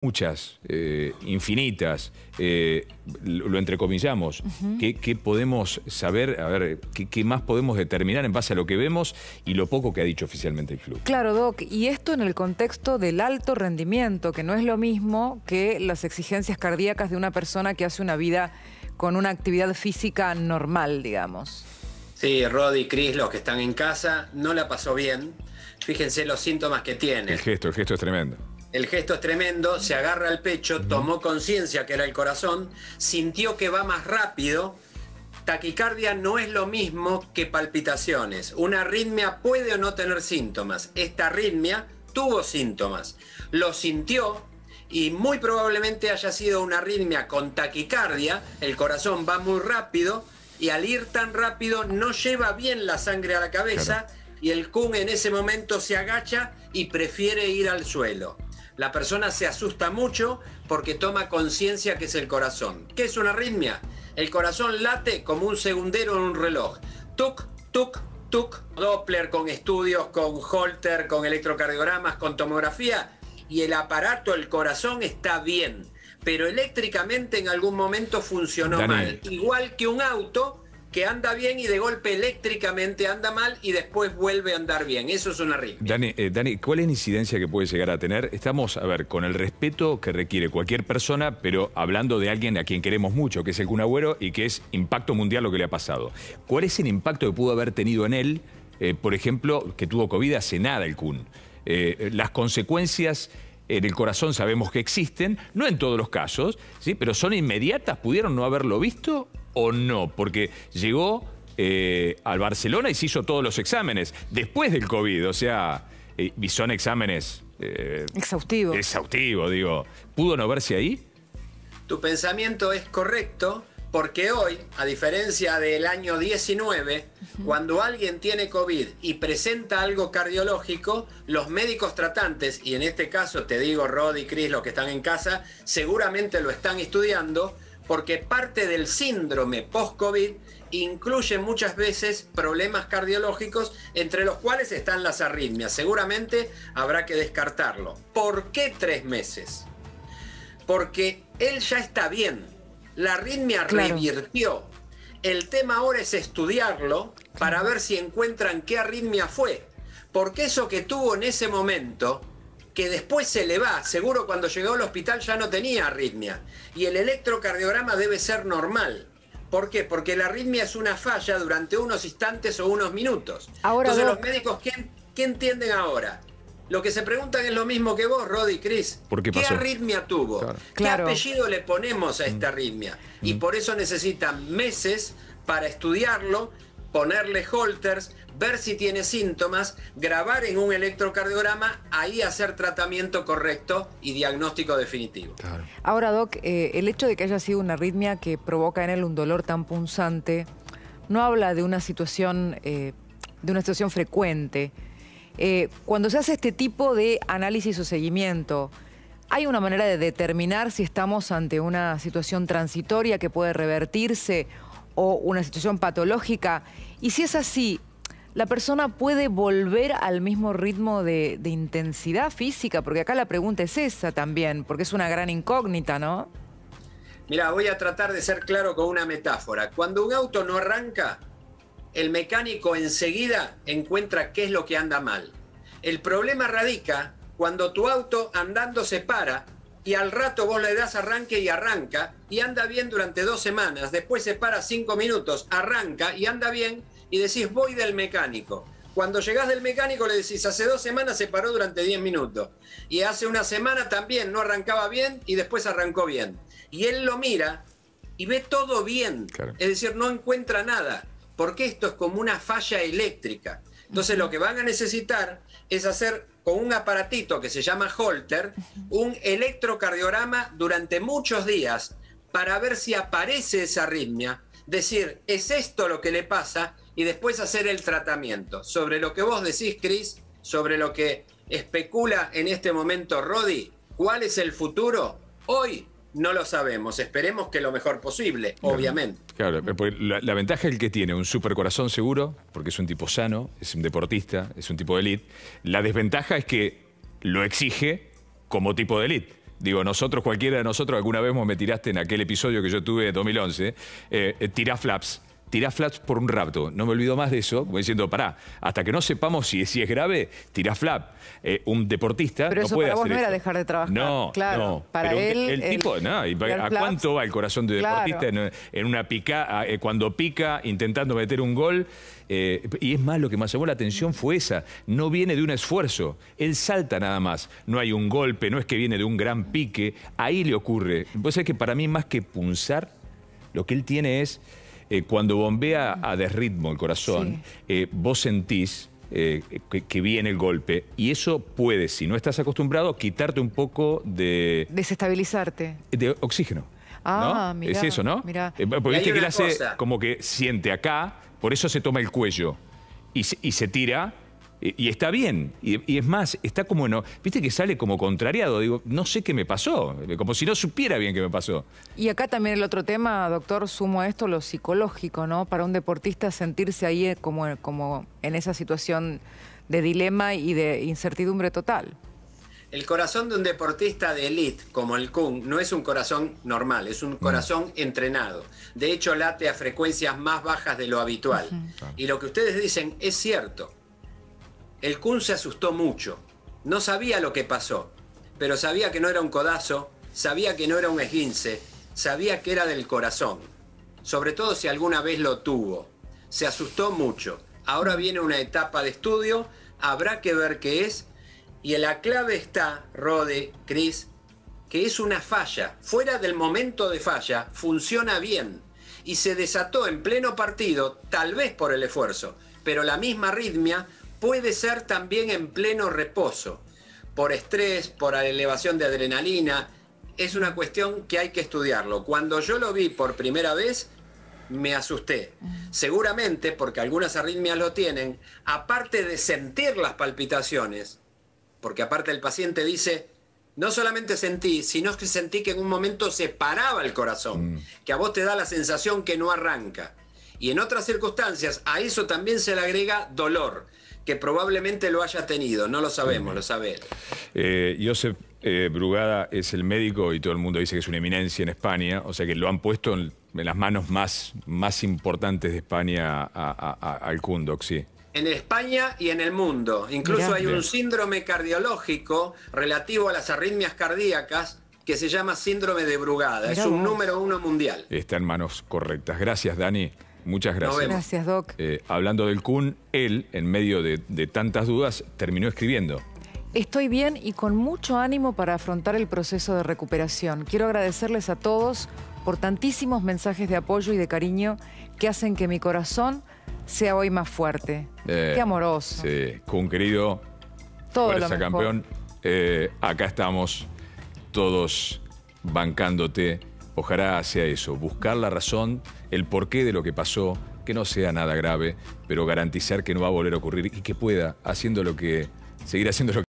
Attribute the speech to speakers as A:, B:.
A: muchas, eh, infinitas, eh, lo entrecomillamos, ¿Qué, podemos saber, a ver, qué, más podemos determinar en base a lo que vemos y lo poco que ha dicho oficialmente el club?
B: Claro, Doc, y esto en el contexto del alto rendimiento, que no es lo mismo que las exigencias cardíacas de una persona que hace una vida con una actividad física normal, digamos.
C: Sí, Roddy, Cris, los que están en casa, no la pasó bien. Fíjense los síntomas que tiene. El
B: gesto, el gesto es tremendo
C: el gesto es tremendo, se agarra al pecho, tomó conciencia que era el corazón, sintió que va más rápido. Taquicardia no es lo mismo que palpitaciones. Una arritmia puede o no tener síntomas. Esta arritmia tuvo síntomas. Lo sintió y muy probablemente haya sido una arritmia con taquicardia. El corazón va muy rápido y al ir tan rápido no lleva bien la sangre a la cabeza y el Kun en ese momento se agacha y prefiere ir al suelo. La persona se asusta mucho porque toma conciencia que es el corazón. ¿Qué es una arritmia? El corazón late como un segundero en un reloj. Tuk, tuk, tuk. Doppler con estudios, con Holter, con electrocardiogramas, con tomografía. Y el aparato, el corazón está bien. Pero eléctricamente en algún momento funcionó mal. Igual que un auto que anda bien y de golpe eléctricamente anda mal y después vuelve a andar bien. Eso es una arritmia.
A: Eh, Dani, ¿cuál es la incidencia que puede llegar a tener? Estamos, a ver, con el respeto que requiere cualquier persona, pero hablando de alguien a quien queremos mucho, que es el Kun y que es impacto mundial lo que le ha pasado. ¿Cuál es el impacto que pudo haber tenido en él, eh, por ejemplo, que tuvo COVID hace nada el Kun? Eh, las consecuencias en el corazón sabemos que existen, no en todos los casos, ¿sí? pero son inmediatas, pudieron no haberlo visto o no, porque llegó eh, al Barcelona y se hizo todos los exámenes después del COVID, o sea, eh, y son exámenes... Eh, exhaustivos. Exhaustivos, digo. ¿Pudo no verse ahí?
C: Tu pensamiento es correcto, porque hoy, a diferencia del año 19, cuando alguien tiene COVID y presenta algo cardiológico, los médicos tratantes, y en este caso te digo Rod y Chris, los que están en casa, seguramente lo están estudiando, porque parte del síndrome post-COVID incluye muchas veces problemas cardiológicos, entre los cuales están las arritmias. Seguramente habrá que descartarlo. ¿Por qué tres meses? Porque él ya está bien la arritmia revirtió. El tema ahora es estudiarlo para ver si encuentran qué arritmia fue. Porque eso que tuvo en ese momento, que después se le va, seguro cuando llegó al hospital ya no tenía arritmia. Y el electrocardiograma debe ser normal. ¿Por qué? Porque la arritmia es una falla durante unos instantes o unos minutos. Ahora, Entonces, los médicos, que ¿qué entienden ahora? Lo que se preguntan es lo mismo que vos, Roddy, Chris. qué, arritmia tuvo? ¿Qué apellido le ponemos a esta mm. arritmia? Y mm. por eso necesitan meses para estudiarlo, ponerle holters, ver si tiene síntomas, grabar en un electrocardiograma, ahí hacer tratamiento correcto y diagnóstico definitivo.
B: Ahora, Doc, eh, el hecho de que haya sido una arritmia que provoca en él un dolor tan punzante, no habla de una situación, eh, de una situación frecuente eh, cuando se hace este tipo de análisis o seguimiento, ¿hay una manera de determinar si estamos ante una situación transitoria que puede revertirse o una situación patológica? Y si es así, ¿la persona puede volver al mismo ritmo de, de intensidad física? Porque acá la pregunta es esa también, porque es una gran incógnita, ¿no?
C: Mira, voy a tratar de ser claro con una metáfora. Cuando un auto no arranca, el mecánico enseguida encuentra qué es lo que anda mal. El problema radica cuando tu auto andando se para y al rato vos le das arranque y arranca y anda bien durante dos semanas, después se para cinco minutos, arranca y anda bien y decís voy del mecánico. Cuando llegás del mecánico le decís, hace dos semanas se paró durante diez minutos. Y hace una semana también no arrancaba bien y después arrancó bien. Y él lo mira y ve todo bien. Es decir, no encuentra nada porque esto es como una falla eléctrica. Entonces lo que van a necesitar es hacer con un aparatito que se llama Holter un electrocardiograma durante muchos días para ver si aparece esa arritmia, decir, es esto lo que le pasa y después hacer el tratamiento. Sobre lo que vos decís, Cris, sobre lo que especula en este momento Rodi, ¿cuál es el futuro? Hoy no lo sabemos. Esperemos que lo mejor posible, obviamente.
A: Claro, la, ventaja es el que tiene un super corazón seguro, porque es un tipo sano, es un deportista, es un tipo de elite. La desventaja es que lo exige como tipo de elite. Digo, nosotros, cualquiera de nosotros, alguna vez me tiraste en aquel episodio que yo tuve de 2011, eh, eh, tira flaps Tira flaps por un rato, No me olvido más de eso, como diciendo, pará, hasta que no sepamos si, si es grave, tira flap. Eh, un deportista pero no eso puede para no era dejar de trabajar. No, claro. Para él... El, tipo, no, ¿a cuánto va el corazón de deportista en, una pica, eh, cuando pica intentando meter un gol? Eh, y es más, lo que más llamó la atención fue esa. No viene de un esfuerzo. Él salta nada más. No hay un golpe, no es que viene de un gran pique. Ahí le ocurre. Vos sabés que para mí, más que punzar, lo que él tiene es eh, cuando bombea a desritmo el corazón, eh, vos sentís eh, que, viene el golpe y eso puede, si no estás acostumbrado, quitarte un poco de...
B: Desestabilizarte.
A: De oxígeno. Ah, mira. Es eso, ¿no? Mirá. porque viste que él hace como que siente acá, por eso se toma el cuello y se tira y, está bien. Y, es más, está como, no, viste que sale como contrariado. Digo, no sé qué me pasó. Como si no supiera bien qué me pasó.
B: Y acá también el otro tema, doctor, sumo a esto lo psicológico, ¿no? Para un deportista sentirse ahí eh, como, en esa situación de dilema y de incertidumbre total.
C: El corazón de un deportista de élite como el kung no es un corazón normal, es un corazón entrenado. De hecho, late a frecuencias más bajas de lo habitual. Y lo que ustedes dicen es cierto. El Kun se asustó mucho. No sabía lo que pasó, pero sabía que no era un codazo, sabía que no era un esguince, sabía que era del corazón. Sobre todo si alguna vez lo tuvo. Se asustó mucho. Ahora viene una etapa de estudio, habrá que ver qué es. Y la clave está, Rode, Chris, que es una falla. Fuera del momento de falla, funciona bien. Y se desató en pleno partido, tal vez por el esfuerzo, pero la misma arritmia puede ser también en pleno reposo, por estrés, por elevación de adrenalina. Es una cuestión que hay que estudiarlo. Cuando yo lo vi por primera vez, me asusté. Seguramente, porque algunas arritmias lo tienen, aparte de sentir las palpitaciones, porque aparte el paciente dice, no solamente sentí, sino que sentí que en un momento se paraba el corazón, mm. que a vos te da la sensación que no arranca. Y en otras circunstancias, a eso también se le agrega dolor que probablemente lo haya tenido, no lo sabemos, lo sabe él.
A: Eh, Josep eh, Brugada es el médico y todo el mundo dice que es una eminencia en España, o sea que lo han puesto en, las manos más, más importantes de España al Kundox, sí.
C: En España y en el mundo. Incluso hay un síndrome cardiológico relativo a las arritmias cardíacas que se llama síndrome de Brugada. es un número uno mundial.
A: Está en manos correctas. Gracias, Dani. Muchas gracias. gracias, Doc. Eh, hablando del Kun, él, en medio de, tantas dudas, terminó escribiendo.
B: Estoy bien y con mucho ánimo para afrontar el proceso de recuperación. Quiero agradecerles a todos por tantísimos mensajes de apoyo y de cariño que hacen que mi corazón sea hoy más fuerte.
A: Eh, Qué amoroso. Sí, Kun querido.
B: Todo lo campeón.
A: Eh, acá estamos todos bancándote Ojalá sea eso, buscar la razón, el porqué de lo que pasó, que no sea nada grave, pero garantizar que no va a volver a ocurrir y que pueda, haciendo lo que, seguir haciendo lo que...